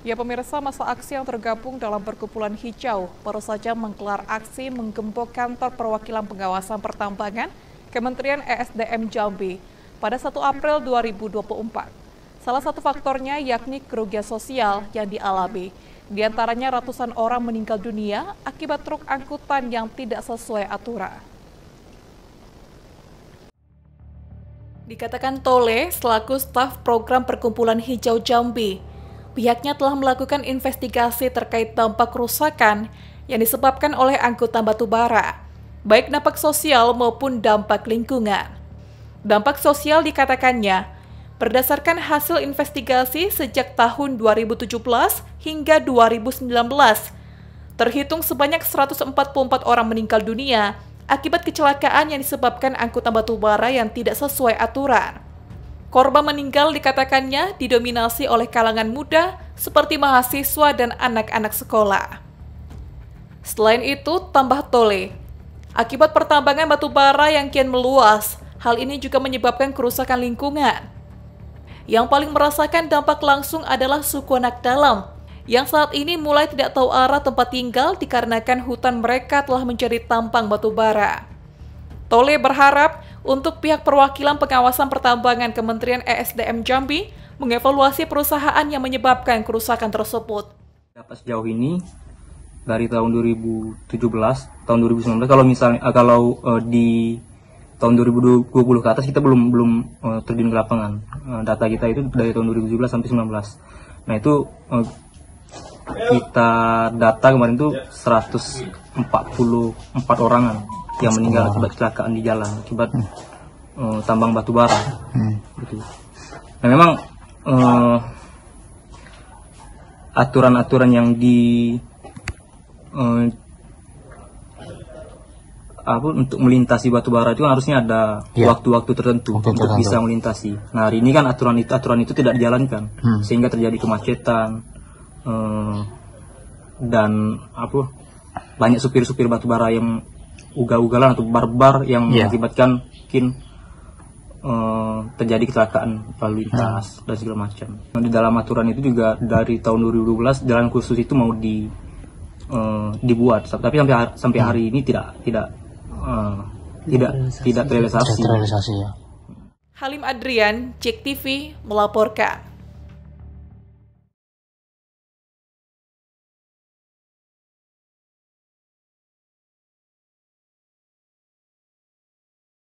Ya pemirsa, masa aksi yang tergabung dalam perkumpulan hijau baru saja menggelar aksi menggembok kantor perwakilan pengawasan pertambangan Kementerian ESDM Jambi pada 1 April 2024. Salah satu faktornya yakni kerugian sosial yang dialami. Di antaranya ratusan orang meninggal dunia akibat truk angkutan yang tidak sesuai aturan. Dikatakan Tole selaku staf program Perkumpulan Hijau Jambi, pihaknya telah melakukan investigasi terkait dampak kerusakan yang disebabkan oleh angkutan batubara, baik dampak sosial maupun dampak lingkungan. Dampak sosial dikatakannya berdasarkan hasil investigasi sejak tahun 2017 hingga 2019, terhitung sebanyak 144 orang meninggal dunia akibat kecelakaan yang disebabkan angkutan batubara yang tidak sesuai aturan. Korban meninggal dikatakannya didominasi oleh kalangan muda seperti mahasiswa dan anak-anak sekolah. Selain itu, tambah tole. Akibat pertambangan batu bara yang kian meluas, hal ini juga menyebabkan kerusakan lingkungan. Yang paling merasakan dampak langsung adalah suku anak dalam, yang saat ini mulai tidak tahu arah tempat tinggal dikarenakan hutan mereka telah menjadi tampang batu bara. Tole berharap untuk pihak perwakilan pengawasan pertambangan Kementerian ESDM Jambi mengevaluasi perusahaan yang menyebabkan kerusakan tersebut. Dapat ya, sejauh ini dari tahun 2017, tahun 2019 kalau misalnya eh, kalau uh, di tahun 2020 ke atas kita belum belum uh, terjun ke lapangan. Uh, data kita itu dari tahun 2017 sampai 19. Nah, itu uh, kita data kemarin itu 144 orangan yang meninggal akibat kecelakaan di jalan akibat hmm. uh, tambang batu bara hmm. gitu nah memang aturan eh, aturan-aturan yang di uh, apa untuk melintasi batu bara itu kan harusnya ada iya. waktu-waktu yeah. tertentu Waktu untuk tertentu. bisa melintasi. Nah hari ini kan aturan itu aturan itu tidak dijalankan hmm. sehingga terjadi kemacetan uh, dan apa banyak supir-supir batu bara yang ugal-ugalan atau barbar yang yeah. mengakibatkan mungkin uh, terjadi kecelakaan lalu lintas yeah. dan segala macam. Nah, di dalam aturan itu juga dari tahun 2012 jalan khusus itu mau di uh, dibuat, tapi sampai hari, sampai hari ini tidak tidak uh, tidak tidak terrealisasi. Ya. Halim Adrian, Cek TV melaporkan.